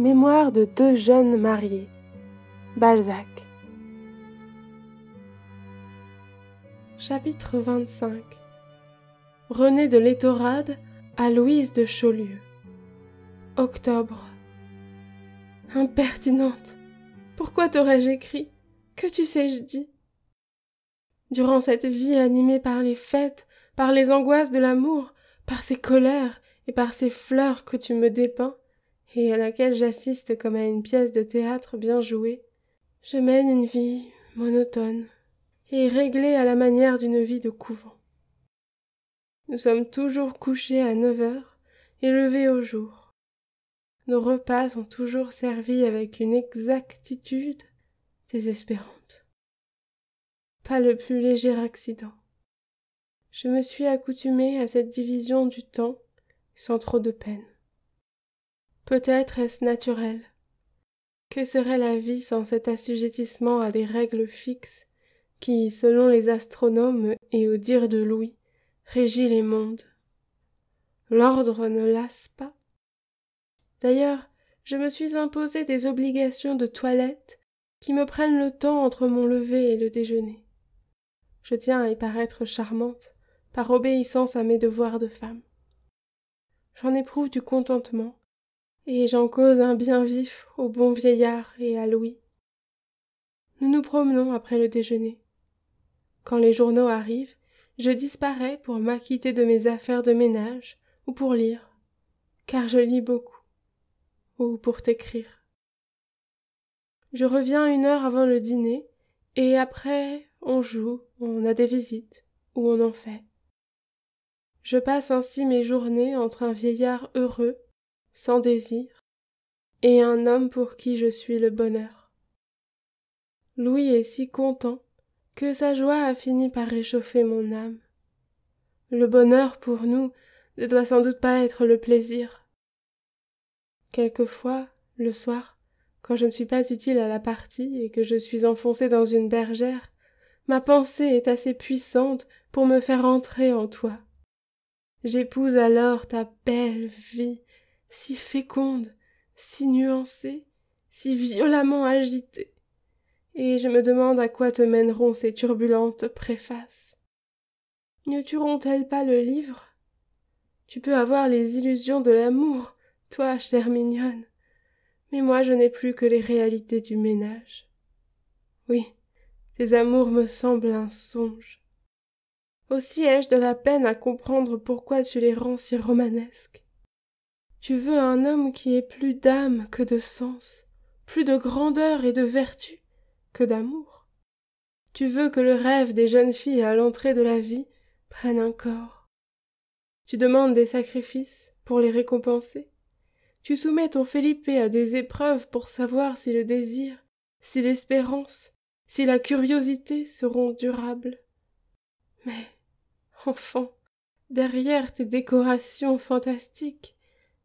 Mémoire de deux jeunes mariés. Balzac. Chapitre 25 René de l'Étorade à Louise de Chaulieu. Octobre. Impertinente Pourquoi t'aurais-je écrit Que tu sais-je dit Durant cette vie animée par les fêtes, par les angoisses de l'amour, par ces colères et par ces fleurs que tu me dépeins, et à laquelle j'assiste comme à une pièce de théâtre bien jouée. Je mène une vie monotone et réglée à la manière d'une vie de couvent. Nous sommes toujours couchés à neuf heures et levés au jour. Nos repas sont toujours servis avec une exactitude désespérante. Pas le plus léger accident. Je me suis accoutumée à cette division du temps sans trop de peine. Peut-être est-ce naturel. Que serait la vie sans cet assujettissement à des règles fixes qui, selon les astronomes et au dire de Louis, régit les mondes L'ordre ne lasse pas. D'ailleurs, je me suis imposé des obligations de toilette qui me prennent le temps entre mon lever et le déjeuner. Je tiens à y paraître charmante par obéissance à mes devoirs de femme. J'en éprouve du contentement et j'en cause un bien vif au bon vieillard et à Louis. Nous nous promenons après le déjeuner. Quand les journaux arrivent, je disparais pour m'acquitter de mes affaires de ménage ou pour lire, car je lis beaucoup, ou pour t'écrire. Je reviens une heure avant le dîner, et après on joue, on a des visites, ou on en fait. Je passe ainsi mes journées entre un vieillard heureux sans désir, et un homme pour qui je suis le bonheur. Louis est si content que sa joie a fini par réchauffer mon âme. Le bonheur pour nous ne doit sans doute pas être le plaisir. Quelquefois, le soir, quand je ne suis pas utile à la partie et que je suis enfoncée dans une bergère, ma pensée est assez puissante pour me faire entrer en toi. J'épouse alors ta belle vie si féconde, si nuancée, si violemment agitée. Et je me demande à quoi te mèneront ces turbulentes préfaces. Ne tueront-elles pas le livre Tu peux avoir les illusions de l'amour, toi, chère mignonne, mais moi je n'ai plus que les réalités du ménage. Oui, tes amours me semblent un songe. Aussi ai-je de la peine à comprendre pourquoi tu les rends si romanesques. Tu veux un homme qui ait plus d'âme que de sens, plus de grandeur et de vertu que d'amour. Tu veux que le rêve des jeunes filles à l'entrée de la vie prenne un corps. Tu demandes des sacrifices pour les récompenser. Tu soumets ton Felipe à des épreuves pour savoir si le désir, si l'espérance, si la curiosité seront durables. Mais, enfant, derrière tes décorations fantastiques,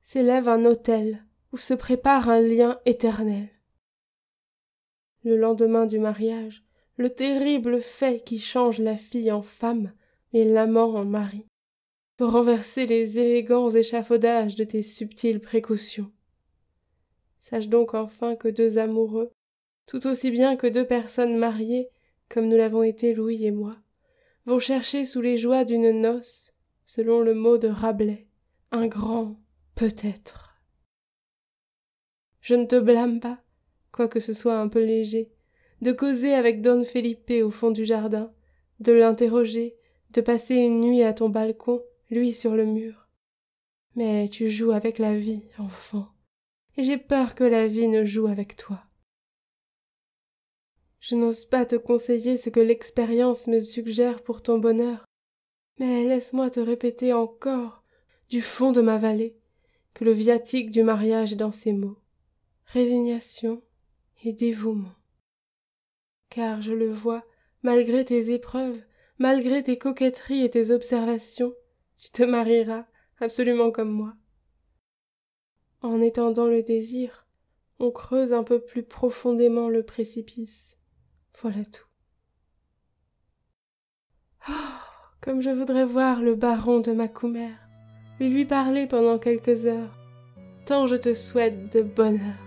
s'élève un autel où se prépare un lien éternel. Le lendemain du mariage, le terrible fait qui change la fille en femme et l'amant en mari peut renverser les élégants échafaudages de tes subtiles précautions. Sache donc enfin que deux amoureux, tout aussi bien que deux personnes mariées, comme nous l'avons été Louis et moi, vont chercher sous les joies d'une noce, selon le mot de Rabelais, un grand, Peut-être. Je ne te blâme pas, quoique ce soit un peu léger, de causer avec Don Felipe au fond du jardin, de l'interroger, de passer une nuit à ton balcon, lui sur le mur. Mais tu joues avec la vie, enfant, et j'ai peur que la vie ne joue avec toi. Je n'ose pas te conseiller ce que l'expérience me suggère pour ton bonheur, mais laisse-moi te répéter encore, du fond de ma vallée, que le viatique du mariage est dans ces mots, résignation et dévouement. Car je le vois, malgré tes épreuves, malgré tes coquetteries et tes observations, tu te marieras absolument comme moi. En étendant le désir, on creuse un peu plus profondément le précipice. Voilà tout. Oh, comme je voudrais voir le baron de ma mais lui parler pendant quelques heures, tant je te souhaite de bonheur.